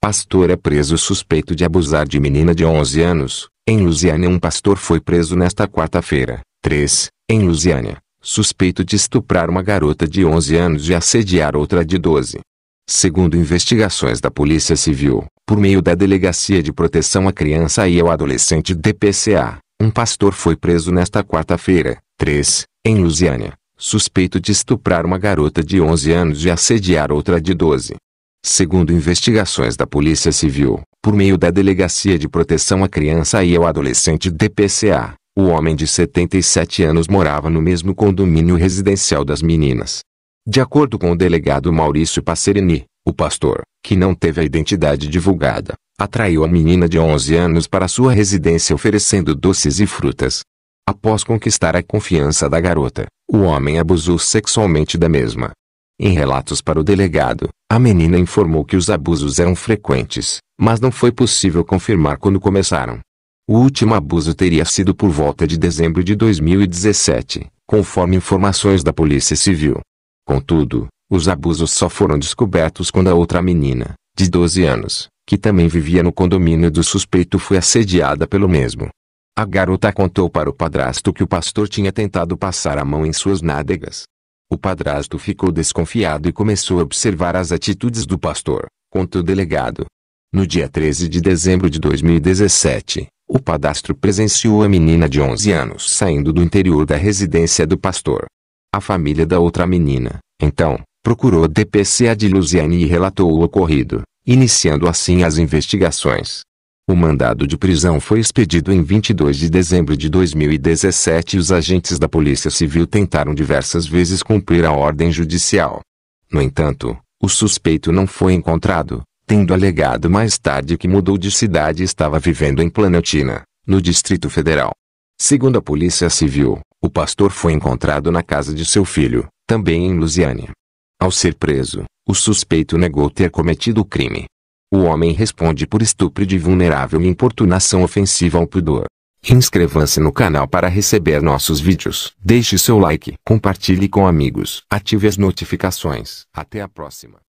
Pastor é preso suspeito de abusar de menina de 11 anos. Em Lusiânia, um pastor foi preso nesta quarta-feira, 3, em Lusiânia, suspeito de estuprar uma garota de 11 anos e assediar outra de 12. Segundo investigações da Polícia Civil, por meio da Delegacia de Proteção à Criança e ao Adolescente DPCA, um pastor foi preso nesta quarta-feira, 3, em Lusiânia, suspeito de estuprar uma garota de 11 anos e assediar outra de 12. Segundo investigações da Polícia Civil, por meio da Delegacia de Proteção à Criança e ao Adolescente DPCA, o homem de 77 anos morava no mesmo condomínio residencial das meninas. De acordo com o delegado Maurício Passerini, o pastor, que não teve a identidade divulgada, atraiu a menina de 11 anos para sua residência oferecendo doces e frutas. Após conquistar a confiança da garota, o homem abusou sexualmente da mesma. Em relatos para o delegado, a menina informou que os abusos eram frequentes, mas não foi possível confirmar quando começaram. O último abuso teria sido por volta de dezembro de 2017, conforme informações da Polícia Civil. Contudo, os abusos só foram descobertos quando a outra menina, de 12 anos, que também vivia no condomínio do suspeito, foi assediada pelo mesmo. A garota contou para o padrasto que o pastor tinha tentado passar a mão em suas nádegas, o padrasto ficou desconfiado e começou a observar as atitudes do pastor, conta o delegado. No dia 13 de dezembro de 2017, o padastro presenciou a menina de 11 anos saindo do interior da residência do pastor. A família da outra menina, então, procurou a DPCA de Luziane e relatou o ocorrido, iniciando assim as investigações. O mandado de prisão foi expedido em 22 de dezembro de 2017 e os agentes da Polícia Civil tentaram diversas vezes cumprir a ordem judicial. No entanto, o suspeito não foi encontrado, tendo alegado mais tarde que mudou de cidade e estava vivendo em Planaltina, no Distrito Federal. Segundo a Polícia Civil, o pastor foi encontrado na casa de seu filho, também em Lusiane. Ao ser preso, o suspeito negou ter cometido o crime, o homem responde por estupro de vulnerável e importunação ofensiva ao pudor. Inscreva-se no canal para receber nossos vídeos. Deixe seu like, compartilhe com amigos, ative as notificações. Até a próxima.